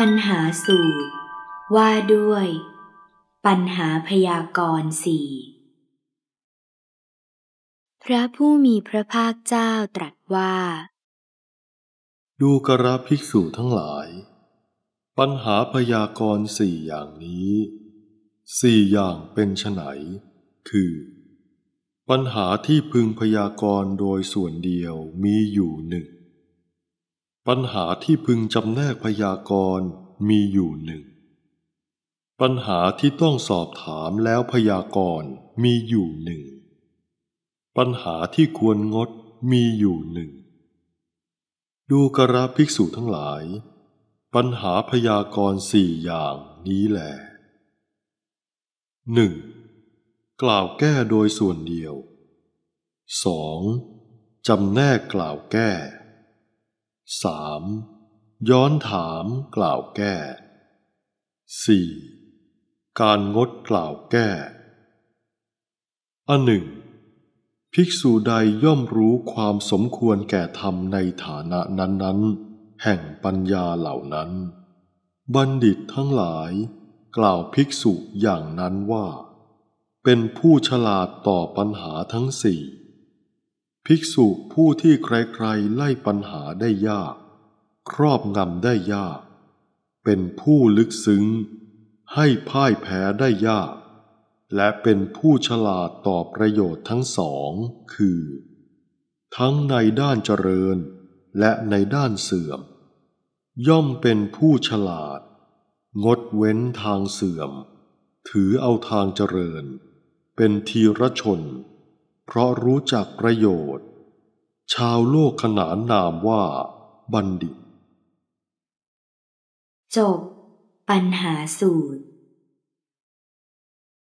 ปัญหาสูตรว่าด้วย ปัญหาพยากรณ์สี่ พระผู้มีพระภาคเจ้าตรัสว่า ดูกระภิกษุทั้งหลาย ปัญหาพยากรณ์สี่อย่างนี้ สี่อย่างเป็นไฉนคือ ปัญหาที่พึงพยากรณ์โดยส่วนเดียวมีอยู่หนึ่งปัญหาที่พึงจำแนกพยากรณ์มีอยู่หนึ่ง ปัญหาที่ต้องสอบถามแล้วพยากรณ์มีอยู่หนึ่ง ปัญหาที่ควรงดมีอยู่หนึ่ง ดูกระภิกษุทั้งหลาย ปัญหาพยากรณ์สี่อย่างนี้แหละหนึ่งกล่าวแก้โดยส่วนเดียว 2. จำแนกกล่าวแก้ 3. ย้อนถามกล่าวแก้ 4. การงดกล่าวแก้ อันหนึ่ง ภิกษุใดย่อมรู้ความสมควรแก่ธรรมในฐานะนั้นนั้นแห่งปัญญาเหล่านั้น บัณฑิตทั้งหลายกล่าวภิกษุอย่างนั้นว่า เป็นผู้ฉลาดต่อปัญหาทั้งสี่ภิกษุผู้ที่ใครๆไล่ปัญหาได้ยาก ครอบงำได้ยาก เป็นผู้ลึกซึ้ง ให้พ่ายแพ้ได้ยาก และเป็นผู้ฉลาดต่อประโยชน์ทั้งสองคือ ทั้งในด้านเจริญและในด้านเสื่อม ย่อมเป็นผู้ฉลาด งดเว้นทางเสื่อม ถือเอาทางเจริญ เป็นทีรชนเพราะรู้จักประโยชน์ ชาวโลกขนานนามว่าบัณฑิตจบปัญหาสูตร